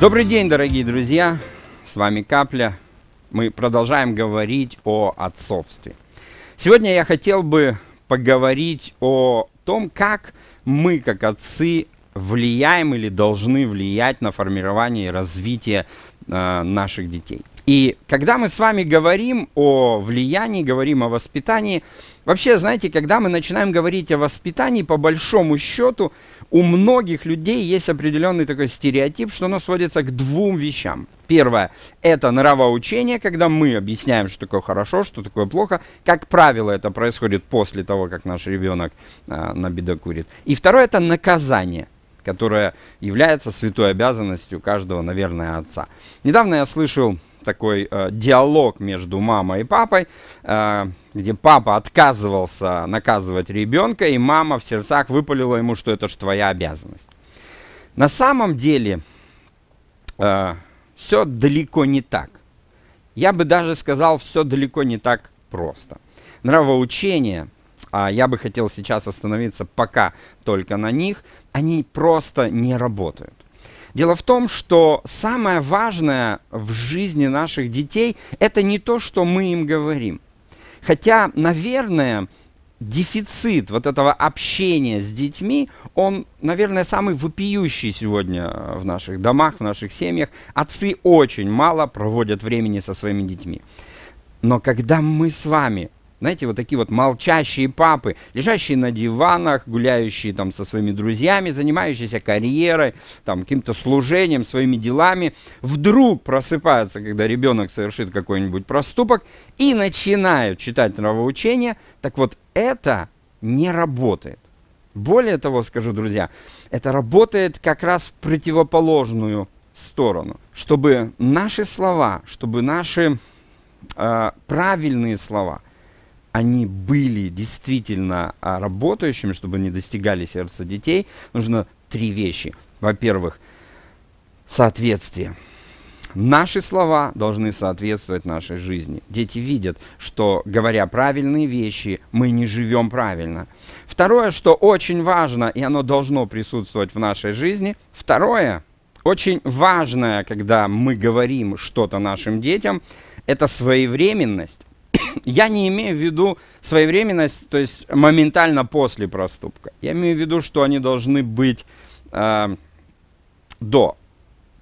Добрый день, дорогие друзья! С вами Капля. Мы продолжаем говорить о отцовстве. Сегодня я хотел бы поговорить о том, как мы, как отцы, влияем или должны влиять на формирование и развитие э, наших детей. И когда мы с вами говорим о влиянии, говорим о воспитании, вообще, знаете, когда мы начинаем говорить о воспитании, по большому счету, у многих людей есть определенный такой стереотип, что оно сводится к двум вещам. Первое – это нравоучение, когда мы объясняем, что такое хорошо, что такое плохо. Как правило, это происходит после того, как наш ребенок э, а, набедокурит. И второе – это наказание которое является святой обязанностью каждого, наверное, отца. Недавно я слышал такой э, диалог между мамой и папой, э, где папа отказывался наказывать ребенка, и мама в сердцах выпалила ему, что это же твоя обязанность. На самом деле э, все далеко не так. Я бы даже сказал, все далеко не так просто. Нравоучения, а я бы хотел сейчас остановиться пока только на них, они просто не работают. Дело в том, что самое важное в жизни наших детей – это не то, что мы им говорим. Хотя, наверное, дефицит вот этого общения с детьми, он, наверное, самый вопиющий сегодня в наших домах, в наших семьях. Отцы очень мало проводят времени со своими детьми. Но когда мы с вами знаете, вот такие вот молчащие папы, лежащие на диванах, гуляющие там со своими друзьями, занимающиеся карьерой, там каким-то служением, своими делами, вдруг просыпаются, когда ребенок совершит какой-нибудь проступок и начинают читать нравоучение. Так вот, это не работает. Более того, скажу, друзья, это работает как раз в противоположную сторону, чтобы наши слова, чтобы наши э, правильные слова – они были действительно а, работающими, чтобы не достигали сердца детей, нужно три вещи. Во-первых, соответствие. Наши слова должны соответствовать нашей жизни. Дети видят, что говоря правильные вещи, мы не живем правильно. Второе, что очень важно, и оно должно присутствовать в нашей жизни. Второе, очень важное, когда мы говорим что-то нашим детям, это своевременность я не имею в виду своевременность, то есть моментально после проступка. Я имею в виду, что они должны быть э, до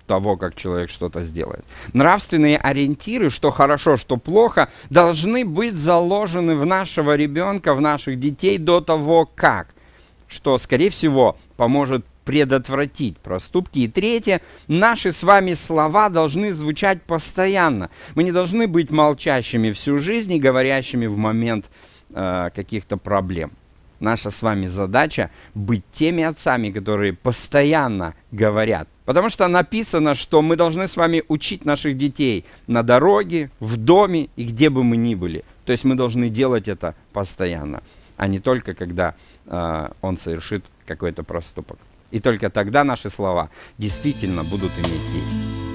того, как человек что-то сделает. Нравственные ориентиры, что хорошо, что плохо, должны быть заложены в нашего ребенка, в наших детей до того, как, что, скорее всего, поможет предотвратить проступки. И третье, наши с вами слова должны звучать постоянно. Мы не должны быть молчащими всю жизнь и говорящими в момент э, каких-то проблем. Наша с вами задача быть теми отцами, которые постоянно говорят. Потому что написано, что мы должны с вами учить наших детей на дороге, в доме и где бы мы ни были. То есть мы должны делать это постоянно, а не только когда э, он совершит какой-то проступок. И только тогда наши слова действительно будут иметь действие.